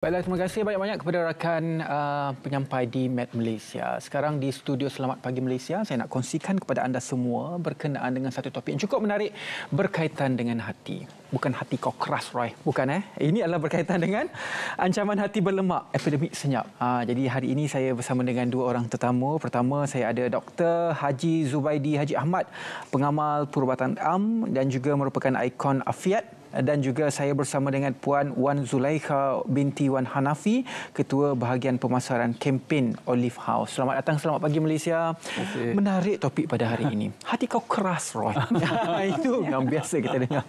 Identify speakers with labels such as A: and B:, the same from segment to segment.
A: Baiklah, terima kasih banyak-banyak kepada rakan uh, penyampai di Met Malaysia. Sekarang di studio Selamat Pagi Malaysia, saya nak kongsikan kepada anda semua berkenaan dengan satu topik yang cukup menarik berkaitan dengan hati bukan hati kau keras Roy bukan eh ini adalah berkaitan dengan ancaman hati berlemak epidemik senyap ha, jadi hari ini saya bersama dengan dua orang tetamu pertama saya ada Dr. Haji Zubaidi Haji Ahmad pengamal perubatan am dan juga merupakan ikon afiat dan juga saya bersama dengan Puan Wan Zulaikha binti Wan Hanafi, Ketua Bahagian Pemasaran Kempen Olive House. Selamat datang, selamat pagi Malaysia. Okay. Menarik topik pada hari ini. Hati kau keras, Roy. Itu yang biasa kita dengar.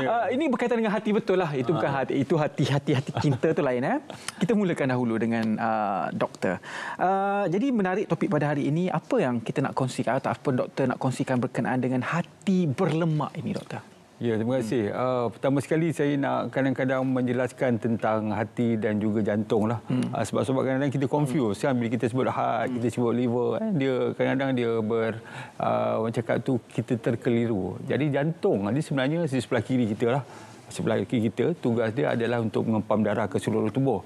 A: Ya, uh, ini berkaitan dengan hati betul lah. Itu uh. bukan hati. Itu hati hati hati cinta tu lain. Eh. Kita mulakan dahulu dengan uh, doktor. Uh, jadi menarik topik pada hari ini. Apa yang kita nak kongsikan ataupun doktor nak kongsikan berkenaan dengan hati berlemak ini doktor?
B: Ya, terima hmm. kasih. Hmm. Uh, pertama sekali saya nak kadang-kadang menjelaskan tentang hati dan juga jantung lah. Hmm. Uh, sebab-sebab kadang-kadang kita confuse kan bila kita sebut heart, hmm. kita sebut liver. Kan? Dia kadang-kadang dia ber, uh, orang cakap tu kita terkeliru. Jadi jantung ni sebenarnya di sebelah kiri kita lah. Sebelah kiri kita tugas dia adalah untuk mengempam darah ke seluruh tubuh.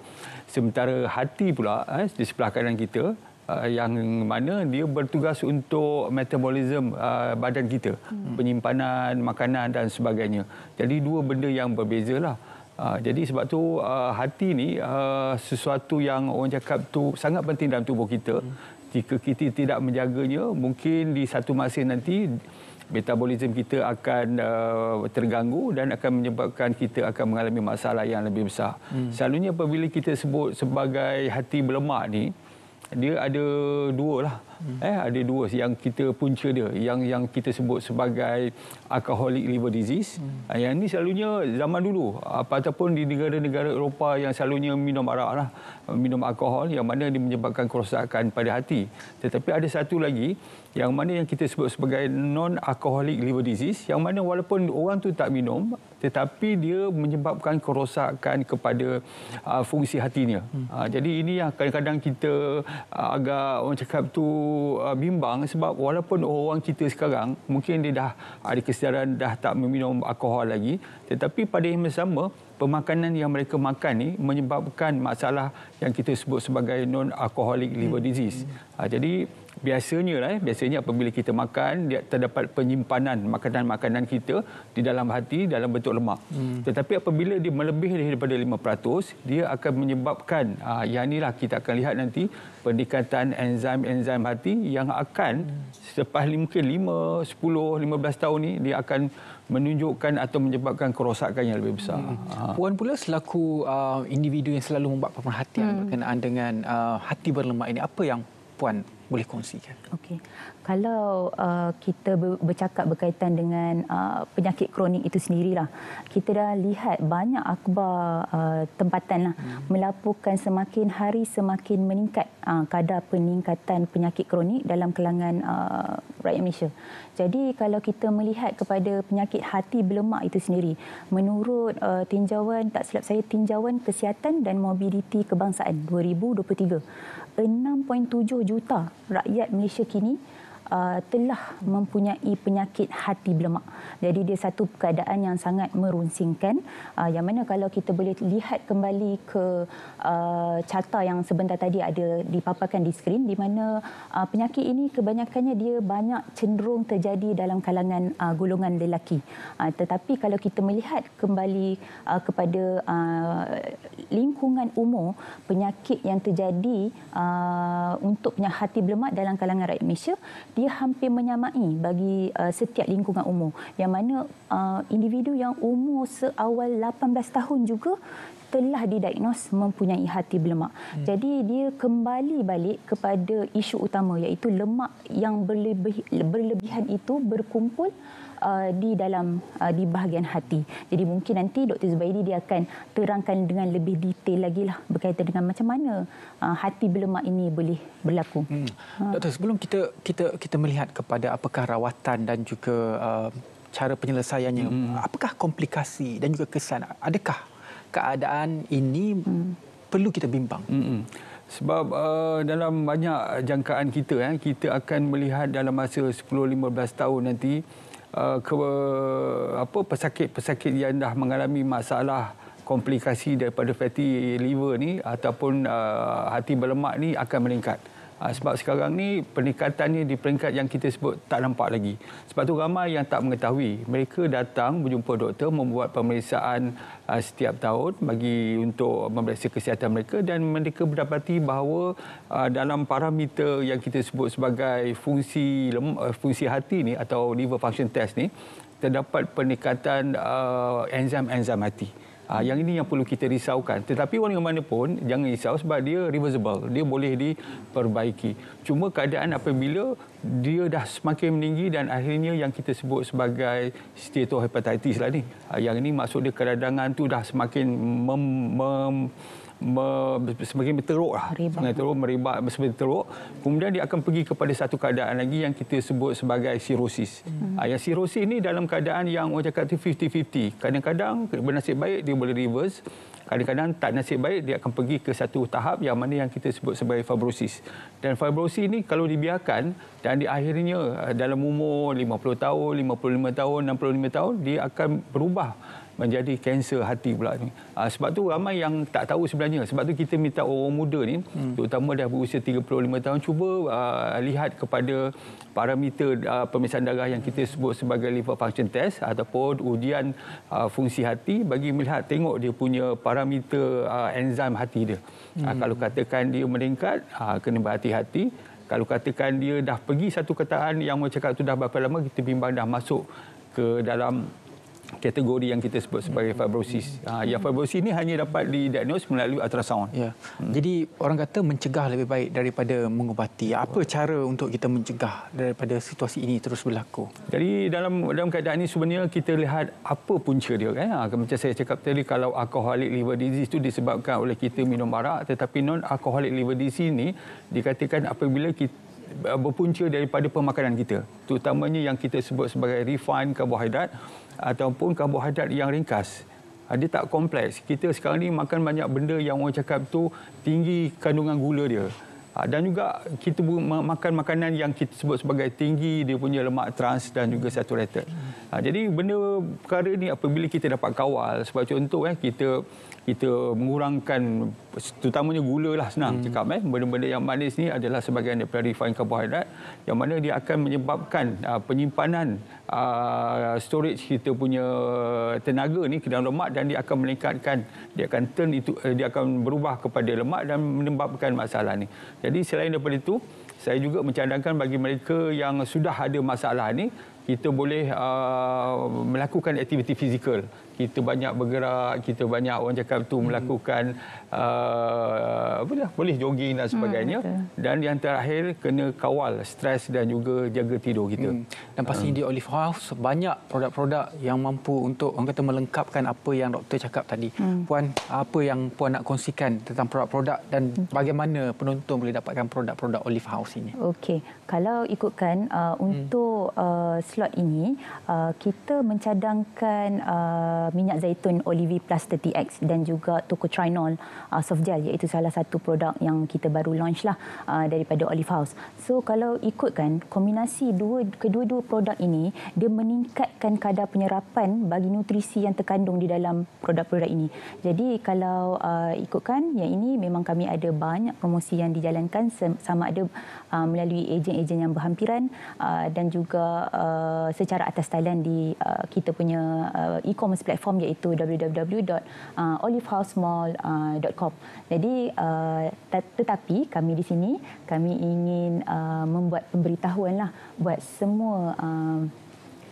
B: Sementara hati pula eh, di sebelah kanan kita Uh, yang mana dia bertugas untuk metabolism uh, badan kita, hmm. penyimpanan makanan dan sebagainya. Jadi dua benda yang berbeza lah. Uh, jadi sebab tu uh, hati ni uh, sesuatu yang orang cakap tu sangat penting dalam tubuh kita. Hmm. Jika kita tidak menjaganya, mungkin di satu masa nanti metabolisme kita akan uh, terganggu dan akan menyebabkan kita akan mengalami masalah yang lebih besar. Hmm. Selalunya apabila kita sebut sebagai hati berlemak ni, hmm dia ada dua lah hmm. eh ada dua yang kita punca dia yang yang kita sebut sebagai alcoholic liver disease hmm. Eh, yang ini selalunya zaman dulu apa ataupun di negara-negara Eropah yang selalunya minum arak lah. eh, minum alkohol yang mana dia menyebabkan kerosakan pada hati tetapi ada satu lagi yang mana yang kita sebut sebagai non alcoholic liver disease yang mana walaupun orang tu tak minum tetapi dia menyebabkan kerosakan kepada uh, fungsi hatinya. Hmm. Uh, jadi ini yang kadang-kadang kita uh, agak orang cakap tu uh, bimbang sebab walaupun orang kita sekarang mungkin dia dah ada ah, kesedaran dah tak meminum alkohol lagi tetapi pada yang sama pemakanan yang mereka makan ni menyebabkan masalah yang kita sebut sebagai non alcoholic liver hmm. disease. Hmm. Uh, jadi biasanya lah, eh, biasanya apabila kita makan, dia terdapat penyimpanan makanan-makanan kita di dalam hati dalam bentuk lemak. Hmm. Tetapi apabila dia melebih daripada 5%, dia akan menyebabkan, aa, ah, yang inilah kita akan lihat nanti, peningkatan enzim-enzim hati yang akan hmm. selepas mungkin 5, 10, 15 tahun ini dia akan menunjukkan atau menyebabkan kerosakan yang lebih besar. Hmm. Ah. Puan
A: pula selaku ah, individu yang selalu membuat perhatian hmm. berkenaan dengan hati berlemak ini, apa yang Puan boleh kongsikan.
C: Okey. Kalau uh, kita bercakap berkaitan dengan uh, penyakit kronik itu sendirilah, kita dah lihat banyak akhbar uh, tempatan lah, hmm. melaporkan semakin hari semakin meningkat uh, kadar peningkatan penyakit kronik dalam kelangan uh, rakyat Malaysia. Jadi kalau kita melihat kepada penyakit hati berlemak itu sendiri, menurut uh, tinjauan, tak silap saya, tinjauan kesihatan dan mobiliti kebangsaan 2023, 6.7 juta rakyat Malaysia kini uh, telah mempunyai penyakit hati berlemak. Jadi dia satu keadaan yang sangat merunsingkan uh, yang mana kalau kita boleh lihat kembali ke uh, carta yang sebentar tadi ada dipaparkan di skrin di mana uh, penyakit ini kebanyakannya dia banyak cenderung terjadi dalam kalangan uh, golongan lelaki. Uh, tetapi kalau kita melihat kembali uh, kepada uh, lingkungan umum penyakit yang terjadi uh, untuk penyakit hati berlemak dalam kalangan rakyat Malaysia dia hampir menyamai bagi uh, setiap lingkungan umur yang mana uh, individu yang umur seawal 18 tahun juga telah didiagnos mempunyai hati berlemak. Hmm. Jadi dia kembali balik kepada isu utama iaitu lemak yang berlebih, berlebihan itu berkumpul uh, di dalam uh, di bahagian hati. Jadi mungkin nanti Dr. Zubaidi dia akan terangkan dengan lebih detail lagi lah berkaitan dengan macam mana uh, hati berlemak ini boleh berlaku. Hmm. Uh. Hmm. Dr. sebelum kita
A: kita kita melihat kepada apakah rawatan dan juga uh, cara penyelesaiannya, hmm. apakah komplikasi dan juga kesan adakah keadaan ini hmm. perlu kita bimbang? Hmm. hmm.
B: Sebab uh, dalam banyak jangkaan kita, eh, kita akan melihat dalam masa 10-15 tahun nanti, Uh, ke uh, apa pesakit-pesakit yang dah mengalami masalah komplikasi daripada fatty liver ni ataupun uh, hati berlemak ni akan meningkat. Ah, sebab sekarang ni peningkatan ni di peringkat yang kita sebut tak nampak lagi. Sebab tu ramai yang tak mengetahui. Mereka datang berjumpa doktor membuat pemeriksaan ah, setiap tahun bagi untuk memeriksa kesihatan mereka dan mereka mendapati bahawa ah, dalam parameter yang kita sebut sebagai fungsi eh, fungsi hati ni atau liver function test ni terdapat peningkatan enzim-enzim uh, hati. Ha, yang ini yang perlu kita risaukan. Tetapi orang yang mana pun jangan risau sebab dia reversible. Dia boleh diperbaiki. Cuma keadaan apabila dia dah semakin meninggi dan akhirnya yang kita sebut sebagai hepatitis lah ni. Ha, yang ini maksudnya keradangan tu dah semakin mem, mem semakin lah. teruk lah. Sungai teruk, meribak semakin teruk. Kemudian dia akan pergi kepada satu keadaan lagi yang kita sebut sebagai sirosis. Hmm. Ah, yang sirosis ini dalam keadaan yang orang cakap itu 50-50. Kadang-kadang bernasib baik dia boleh reverse. Kadang-kadang tak nasib baik dia akan pergi ke satu tahap yang mana yang kita sebut sebagai fibrosis. Dan fibrosis ini kalau dibiarkan dan di akhirnya ah, dalam umur 50 tahun, 55 tahun, 65 tahun dia akan berubah menjadi kanser hati pula ni. Ha, sebab tu ramai yang tak tahu sebenarnya. Sebab tu kita minta orang muda ni, hmm. terutama dah berusia 35 tahun, cuba uh, lihat kepada parameter uh, pemeriksaan darah yang kita sebut sebagai liver function test ataupun ujian uh, fungsi hati bagi melihat tengok dia punya parameter uh, enzim hati dia. Hmm. kalau katakan dia meningkat, uh, kena berhati-hati. Kalau katakan dia dah pergi satu kataan yang mencakap tu dah berapa lama, kita bimbang dah masuk ke dalam kategori yang kita sebut sebagai fibrosis. Ha, ya fibrosis ini hanya dapat didiagnose melalui ultrasound.
A: Ya. Hmm. Jadi orang kata mencegah lebih baik daripada mengubati. Apa cara untuk kita mencegah daripada situasi ini terus berlaku?
B: Jadi dalam dalam keadaan ini sebenarnya kita lihat apa punca dia kan. Ha, macam saya cakap tadi kalau alcoholic liver disease itu disebabkan oleh kita minum arak tetapi non alcoholic liver disease ini dikatakan apabila kita Eh, berpunca daripada pemakanan kita. Terutamanya yang kita sebut sebagai refined karbohidrat ataupun karbohidrat yang ringkas. Ah, dia tak kompleks. Kita sekarang ni makan banyak benda yang orang cakap tu tinggi kandungan gula dia. Ah, dan juga kita makan makanan yang kita sebut sebagai tinggi dia punya lemak trans dan juga saturated. Ha, jadi benda perkara ni apabila kita dapat kawal sebab contoh eh kita kita mengurangkan terutamanya gula lah senang hmm. cakap eh benda-benda yang manis ni adalah sebagian daripada refined carbohydrate yang mana dia akan menyebabkan uh, penyimpanan uh, storage kita punya tenaga ni ke dalam lemak dan dia akan meningkatkan dia akan turn itu uh, dia akan berubah kepada lemak dan menyebabkan masalah ni jadi selain daripada itu, saya juga mencadangkan bagi mereka yang sudah ada masalah ini, kita boleh uh, melakukan aktiviti fizikal kita banyak bergerak, kita banyak orang cakap tu hmm. melakukan uh, apa dah, boleh jogging dan hmm, sebagainya. Hmm, dan yang terakhir kena kawal stres dan juga jaga tidur kita. Hmm. Dan pasti hmm. di Olive House banyak produk-produk yang mampu
A: untuk orang kata melengkapkan apa yang doktor cakap tadi. Hmm. Puan apa yang puan nak kongsikan tentang produk-produk dan hmm. bagaimana penonton boleh dapatkan produk-produk Olive House ini?
C: Okey, kalau ikutkan uh, hmm. untuk hmm. uh, slot ini uh, kita mencadangkan uh, Uh, minyak zaitun Olive Plus 30X dan juga Tocotrienol uh, Softgel iaitu salah satu produk yang kita baru launch lah uh, daripada Olive House. So kalau ikutkan kombinasi dua kedua-dua produk ini dia meningkatkan kadar penyerapan bagi nutrisi yang terkandung di dalam produk-produk ini. Jadi kalau uh, ikutkan yang ini memang kami ada banyak promosi yang dijalankan sama ada uh, melalui ejen-ejen yang berhampiran uh, dan juga uh, secara atas talian di uh, kita punya uh, e-commerce platform platform iaitu www.olivehousemall.com. Uh, Jadi uh, tetapi kami di sini kami ingin uh, membuat pemberitahuanlah buat semua uh,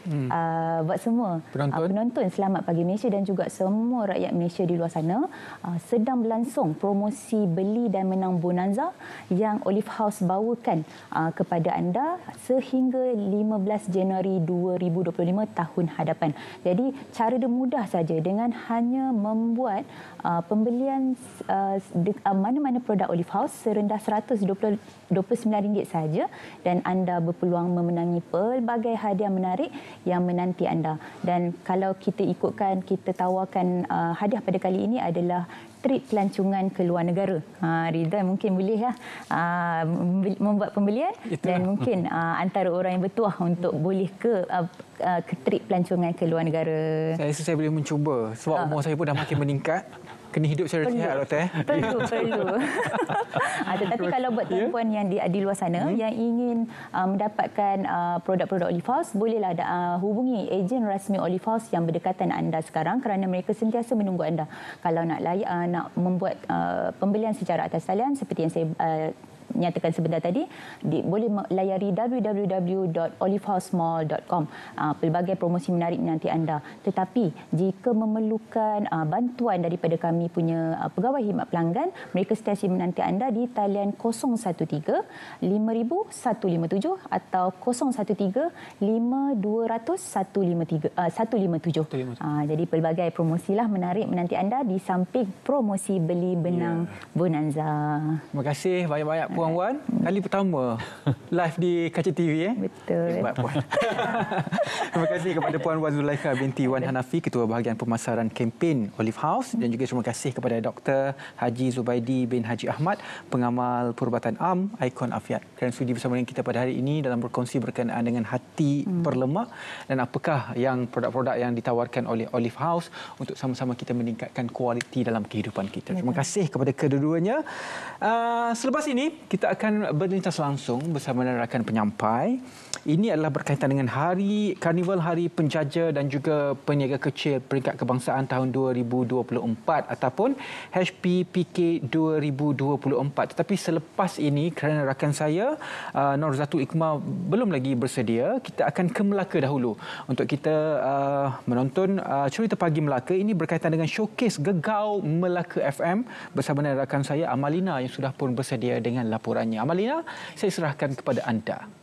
C: hmm. uh, buat semua ah, penonton. Uh, penonton selamat pagi Malaysia dan juga semua rakyat Malaysia di luar sana uh, sedang berlangsung promosi beli dan menang bonanza yang Olive House bawakan uh, kepada anda sehingga 15 Januari 2025 tahun hadapan. Jadi cara dia mudah saja dengan hanya membuat uh, pembelian uh, mana-mana produk Olive House serendah RM129 saja dan anda berpeluang memenangi pelbagai hadiah menarik yang menanti anda. Dan kalau kita ikutkan, kita tawarkan uh, hadiah pada kali ini adalah trip pelancongan ke luar negara. Ha, Ridha mungkin boleh ya, ha, membuat pembelian Itulah. dan mungkin ha, antara orang yang bertuah untuk boleh ke, ha, ke trip pelancongan ke luar negara.
A: Saya rasa saya boleh mencuba sebab ha. umur saya pun dah makin meningkat kena hidup secara sihat doktor eh. Perlu, perlu.
C: Ada ah, tapi kalau buat tuan-tuan yang di, di luar sana hmm? yang ingin uh, mendapatkan ah, produk-produk uh, Olive House, bolehlah uh, hubungi ejen rasmi Olive House yang berdekatan anda sekarang kerana mereka sentiasa menunggu anda. Kalau nak layak uh, nak membuat uh, pembelian secara atas talian seperti yang saya uh, nyatakan sebentar tadi di, boleh layari www.olivehousemall.com uh, ah, pelbagai promosi menarik nanti anda tetapi jika memerlukan uh, bantuan daripada kami punya uh, pegawai khidmat pelanggan mereka stesi menanti anda di talian 013 5157 atau 013 5200 153 uh, 157 uh, jadi pelbagai promosilah menarik menanti anda di samping promosi beli benang yeah. Bonanza terima kasih banyak-banyak
A: puan Puan Wan kali pertama live di Kaca TV eh. Betul. Hebat, puan. terima kasih kepada Puan Wan Zulaika binti Wan Hanafi Ketua Bahagian Pemasaran Kempen Olive House dan juga terima kasih kepada Dr. Haji Zubaidi bin Haji Ahmad Pengamal Perubatan Am Ikon Afiat kerana sudi bersama dengan kita pada hari ini dalam berkongsi berkenaan dengan hati hmm. berlemak dan apakah yang produk-produk yang ditawarkan oleh Olive House untuk sama-sama kita meningkatkan kualiti dalam kehidupan kita. Terima kasih kepada kedua-duanya. Uh, selepas ini kita kita akan berlintas langsung bersama dengan rakan penyampai. Ini adalah berkaitan dengan hari Karnival Hari Penjaja dan juga Peniaga Kecil Peringkat Kebangsaan tahun 2024 ataupun HPPK 2024. Tetapi selepas ini kerana rakan saya uh, Nur Zatul Iqmal belum lagi bersedia, kita akan ke Melaka dahulu untuk kita uh, menonton uh, cerita pagi Melaka. Ini berkaitan dengan showcase Gegau Melaka FM bersama dengan rakan saya Amalina yang sudah pun bersedia dengan laporan laporannya. Amalina, saya serahkan kepada anda.